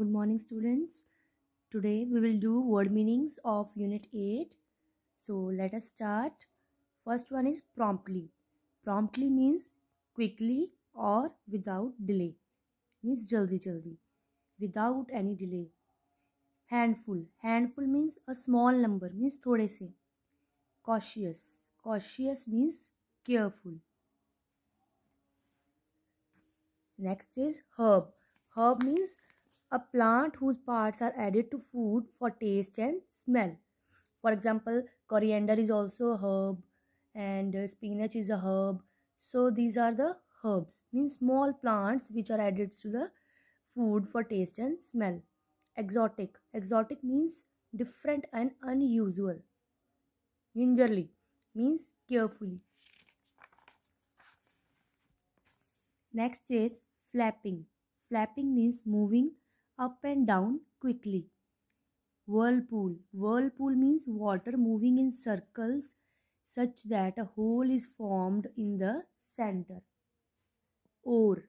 Good morning students. Today we will do word meanings of unit 8. So let us start. First one is promptly. Promptly means quickly or without delay. Means jaldi jaldi. Without any delay. Handful. Handful means a small number. Means thode se. Cautious. Cautious means careful. Next is herb. Herb means a plant whose parts are added to food for taste and smell. For example, coriander is also a herb and uh, spinach is a herb. So these are the herbs, means small plants which are added to the food for taste and smell. Exotic. Exotic means different and unusual. Gingerly means carefully. Next is flapping. Flapping means moving up and down quickly whirlpool whirlpool means water moving in circles such that a hole is formed in the centre or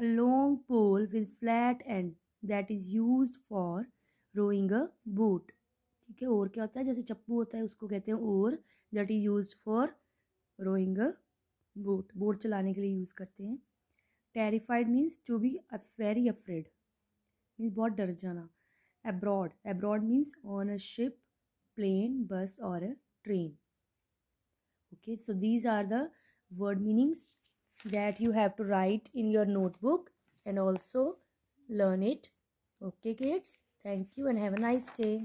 a long pole with flat end that is use for rowing a boat ठीक है ओर क्या होता है जैसे चप्पू होता है उसको कहते हैं or that is use for rowing a boat boat चलाने के लिए यूज करते हैं terrified means to be very afraid means बहुत डर abroad abroad means on a ship plane bus or a train okay so these are the word meanings that you have to write in your notebook and also learn it okay kids thank you and have a nice day